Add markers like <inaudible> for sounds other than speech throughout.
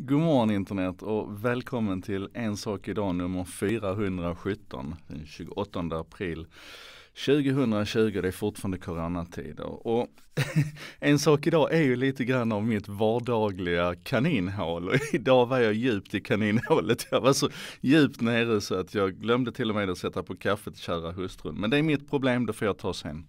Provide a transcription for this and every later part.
God morgon internet och välkommen till En sak idag nummer 417 den 28 april 2020. Det är fortfarande coronatider och <laughs> En sak idag är ju lite grann av mitt vardagliga kaninhål och <laughs> idag var jag djupt i kaninhålet. Jag var så djupt nere så att jag glömde till och med att sätta på kaffet kära hustrun. Men det är mitt problem, det får jag ta sen.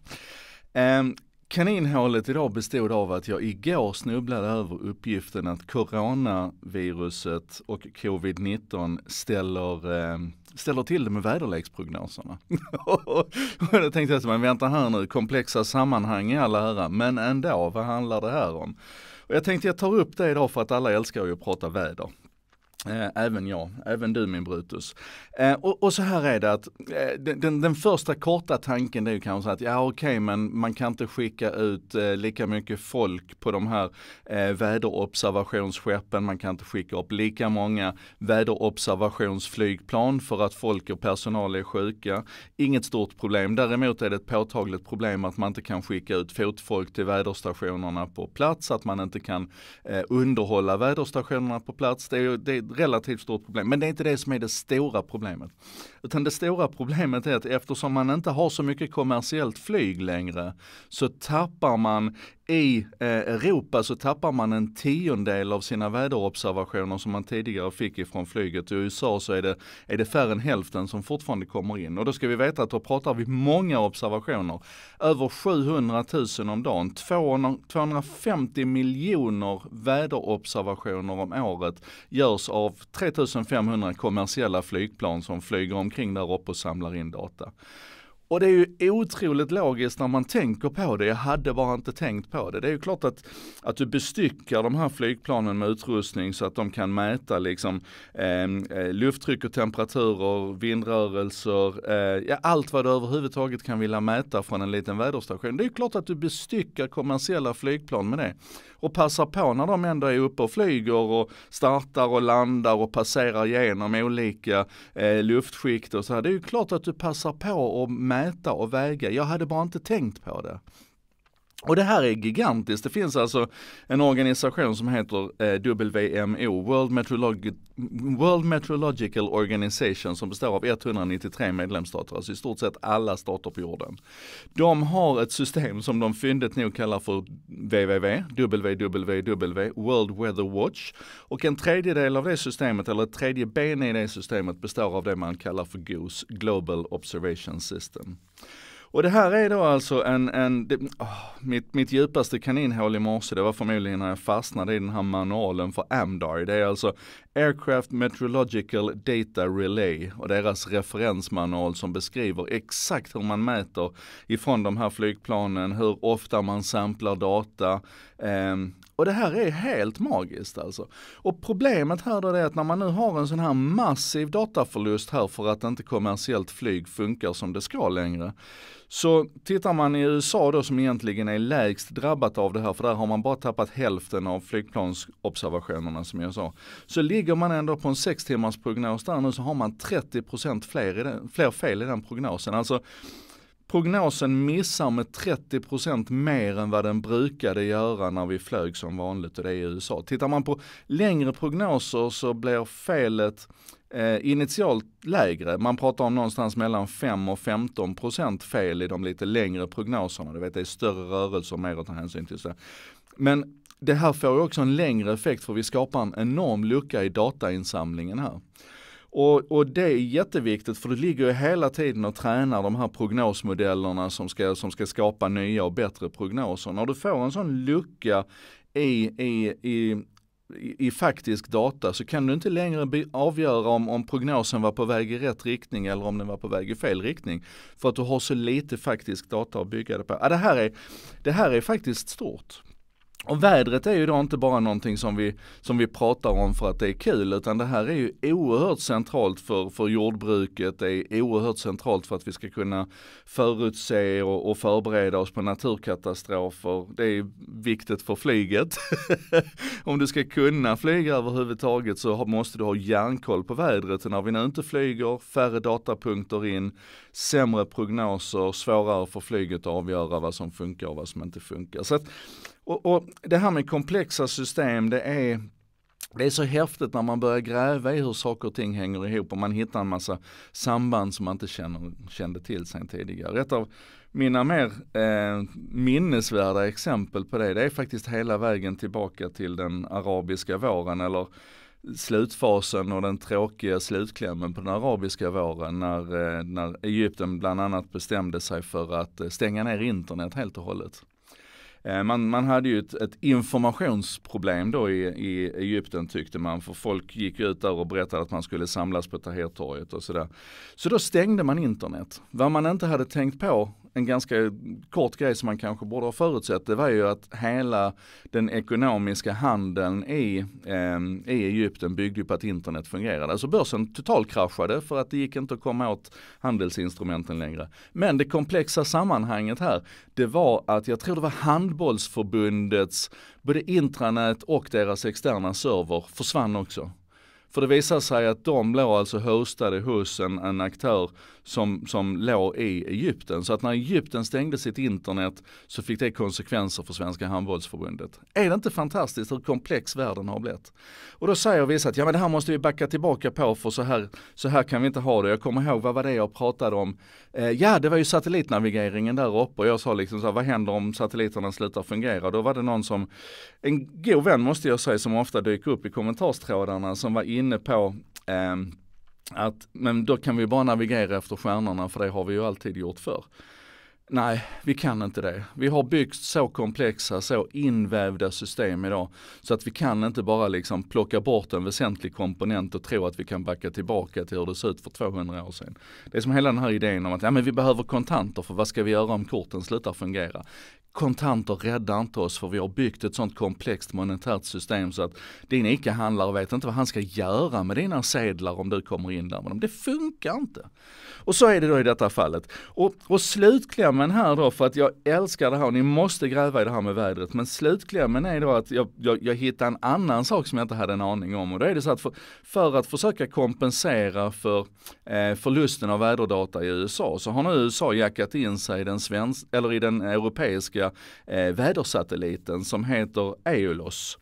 Ehm, Kaninhålet idag bestod av att jag igår snubblade över uppgiften att coronaviruset och covid-19 ställer, eh, ställer till det med väderleksprognoserna. <laughs> och då tänkte jag, men vänta här nu, komplexa sammanhang i all ära, men ändå, vad handlar det här om? Och jag tänkte jag tar upp det idag för att alla älskar ju att prata väder. Eh, även jag, även du min Brutus. Eh, och, och, så här är det att eh, den, den, första korta tanken det är ju kanske att ja okej okay, men man kan inte skicka ut lika mycket folk på de här väderobservationsskeppen. Man kan inte skicka upp lika många väderobservationsflygplan för att folk och personal är sjuka. Inget stort problem. Däremot är det ett påtagligt problem att man inte kan skicka ut fotfolk till väderstationerna på plats, att man inte kan underhålla väderstationerna på plats. Det det, relativt stort problem. Men det är inte det som är det stora problemet. Utan det stora problemet är att eftersom man inte har så mycket kommersiellt flyg längre så tappar man i eh, Europa så tappar man en tiondel av sina väderobservationer som man tidigare fick ifrån flyget. I USA så är det, är det färre än hälften som fortfarande kommer in. Och då ska vi veta att då pratar vi många observationer. Över 700 000 om dagen, 250 miljoner väderobservationer om året görs av av 3500 kommersiella flygplan som flyger omkring där uppe och samlar in data. Och det är ju otroligt logiskt när man tänker på det. Jag hade bara inte tänkt på det. Det är ju klart att, att du bestyckar de här flygplanen med utrustning så att de kan mäta liksom, ehm, eh, lufttryck och temperaturer, vindrörelser, eh, ja, allt vad du överhuvudtaget kan vilja mäta från en liten väderstation. Det är ju klart att du bestyckar kommersiella flygplan med det. Och passar på när de ändå är uppe och flyger och startar och landar och passerar genom olika eh, luftskikt och så här. Det är ju klart att du passar på att mäta mäta och väga. Jag hade bara inte tänkt på det. Och det här är gigantiskt. Det finns alltså en organisation som heter eh, WMO, World, Meteorologi World Meteorological Organization, som består av 193 medlemsstater, alltså i stort sett alla stater på jorden. De har ett system som de fyndigt nog kallar för WWW, WWW, World Weather Watch. Och en tredjedel av det systemet, eller ett tredje ben i det systemet, består av det man kallar för GOS, Global Observation System. Och det här är då alltså en, en det, oh, mitt, mitt djupaste kaninhål i morse det var förmodligen när jag fastnade i den här manualen för AMDAR. Det är alltså Aircraft Meteorological Data Relay och deras referensmanual som beskriver exakt hur man mäter ifrån de här flygplanen, hur ofta man samplar data, eh, och det här är helt magiskt alltså. Och problemet här då är att när man nu har en sån här massiv dataförlust här för att inte kommersiellt flyg funkar som det ska längre. Så tittar man i USA då som egentligen är lägst drabbat av det här, för där har man bara tappat hälften av flygplansobservationerna som jag sa. Så ligger man ändå på en 6 timmars prognos där nu så har man 30 procent fler, fler fel i den prognosen. Alltså Prognosen missar med 30% mer än vad den brukade göra när vi flög som vanligt och det är i USA. Tittar man på längre prognoser så blir felet eh, initialt lägre. Man pratar om någonstans mellan 5 och 15 fel i de lite längre prognoserna. Du vet det är större rörelser mer att ta hänsyn till. Så. Men det här får ju också en längre effekt för vi skapar en enorm lucka i datainsamlingen här. Och, och, det är jätteviktigt för du ligger ju hela tiden och tränar de här prognosmodellerna som ska, som ska skapa nya och bättre prognoser. När du får en sån lucka i, i, i i faktisk data så kan du inte längre avgöra om, om prognosen var på väg i rätt riktning eller om den var på väg i fel riktning. För att du har så lite faktisk data att bygga det på. Ja, det, här är, det här är faktiskt stort. Och vädret är ju då inte bara någonting som vi, som vi pratar om för att det är kul utan det här är ju oerhört centralt för, för jordbruket, det är oerhört centralt för att vi ska kunna förutse och, och förbereda oss på naturkatastrofer. Det är viktigt för flyget. <laughs> om du ska kunna flyga överhuvudtaget så måste du ha järnkoll på vädret. När vi nu inte flyger, färre datapunkter in, sämre prognoser, svårare för flyget att avgöra vad som funkar och vad som inte funkar. Så att, och, och det här med komplexa system, det är det är så häftigt när man börjar gräva i hur saker och ting hänger ihop och man hittar en massa samband som man inte känner, kände till sen tidigare. Ett av mina mer eh, minnesvärda exempel på det, det är faktiskt hela vägen tillbaka till den arabiska våren eller slutfasen och den tråkiga slutklämmen på den arabiska våren när, eh, när Egypten bland annat bestämde sig för att eh, stänga ner internet helt och hållet. Eh, man, man hade ju ett, ett informationsproblem då i, i Egypten tyckte man, för folk gick ut där och berättade att man skulle samlas på Tahrirtorget och sådär. Så då stängde man internet. Vad man inte hade tänkt på en ganska kort grej som man kanske borde ha förutsett, det var ju att hela den ekonomiska handeln i, eh, i Egypten byggde ju på att internet fungerade. Alltså börsen totalkraschade för att det gick inte att komma åt handelsinstrumenten längre. Men det komplexa sammanhanget här, det var att jag tror det var handbollsförbundets både intranät och deras externa server försvann också. För det visade sig att de låg alltså hostade hos en, en aktör som, som låg i Egypten. Så att när Egypten stängde sitt internet så fick det konsekvenser för Svenska handbollsförbundet. Är det inte fantastiskt hur komplex världen har blivit? Och då säger vissa att ja men det här måste vi backa tillbaka på för så här, så här kan vi inte ha det. Jag kommer ihåg, vad var det jag pratade om? Eh, ja, det var ju satellitnavigeringen där uppe och jag sa liksom så här, vad händer om satelliterna slutar fungera? Då var det någon som, en god vän måste jag säga, som ofta dyker upp i kommentarstrådarna som var inne på eh, att men då kan vi bara navigera efter stjärnorna för det har vi ju alltid gjort förr. Nej, vi kan inte det. Vi har byggt så komplexa, så invävda system idag så att vi kan inte bara liksom plocka bort en väsentlig komponent och tro att vi kan backa tillbaka till hur det såg ut för 200 år sedan. Det är som hela den här idén om att ja, men vi behöver kontanter för vad ska vi göra om korten slutar fungera? kontanter räddar inte oss för vi har byggt ett sånt komplext monetärt system så att din ICA-handlare vet inte vad han ska göra med dina sedlar om du kommer in där med dem. Det funkar inte. Och så är det då i detta fallet. Och, och slutklämmen här då, för att jag älskar det här och ni måste gräva i det här med vädret, men slutklämmen är då att jag, jag, jag hittar en annan sak som jag inte hade en aning om och då är det så att för, för att försöka kompensera för eh, förlusten av väderdata i USA så har nu USA jackat in sig i den, svensk, eller i den europeiska ryska eh, vädersatelliten som heter Eolos.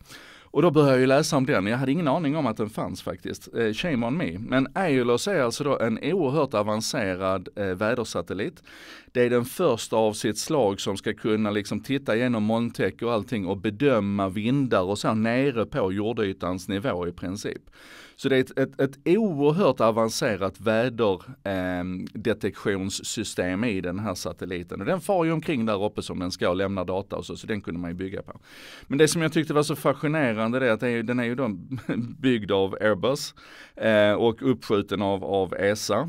Och då började jag ju läsa om den. Jag hade ingen aning om att den fanns faktiskt. Eh, shame on me. Men Aeolos är alltså då en oerhört avancerad eh, vädersatellit. Det är den första av sitt slag som ska kunna liksom titta genom molntäcke och allting och bedöma vindar och så nere på jordytans nivå i princip. Så det är ett, ett, ett oerhört avancerat väderdetektionssystem ehm, eh, i den här satelliten. Och den far ju omkring där uppe som den ska och lämnar data och så, så den kunde man ju bygga på. Men det som jag tyckte var så fascinerande fascinerande det är att den är ju då <laughs> byggd av Airbus eh, och uppskjuten av, av ESA.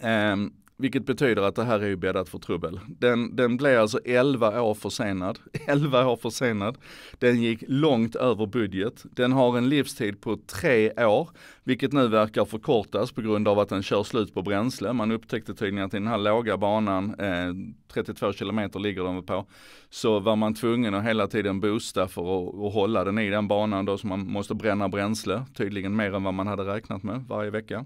Um, ehm, vilket betyder att det här är ju bäddat för trubbel. Den, den blev alltså 11 år försenad. 11 <laughs> år försenad. Den gick långt över budget. Den har en livstid på 3 år, vilket nu verkar förkortas på grund av att den kör slut på bränsle. Man upptäckte tydligen att i den här låga banan, eh, 32 kilometer ligger den på, så var man tvungen att hela tiden boosta för att, att hålla den i den banan då, så man måste bränna bränsle, tydligen mer än vad man hade räknat med varje vecka.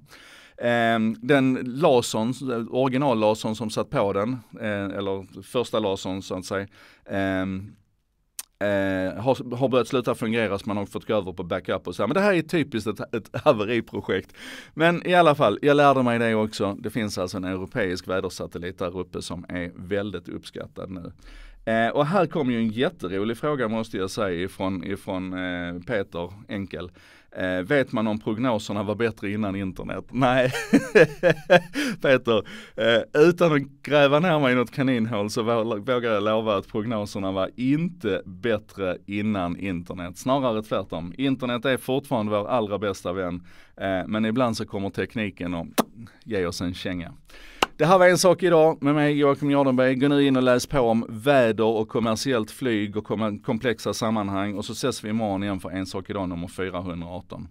Ehm, den lasern, originallasern som satt på den, eh, eller första lasern så att säga, ehm, Eh, har, har, börjat sluta fungera så man har fått gå över på backup och så. Men det här är typiskt ett, ett haveriprojekt. Men i alla fall, jag lärde mig det också. Det finns alltså en europeisk vädersatellit där uppe som är väldigt uppskattad nu. Eh, och här kom ju en jätterolig fråga måste jag säga ifrån, ifrån eh, Peter Enkel. Eh, vet man om prognoserna var bättre innan internet? <laughs> Nej, Peter. Eh, utan att gräva ner mig i något kaninhål så vågar jag lova att prognoserna var inte bättre innan internet. Snarare tvärtom. Internet är fortfarande vår allra bästa vän. Eh, men ibland så kommer tekniken och ge oss en känga. Det här var En sak idag med mig Joakim Jardenberg. Gå nu in och läs på om väder och kommersiellt flyg och komplexa sammanhang och så ses vi imorgon igen för En sak idag nummer 418.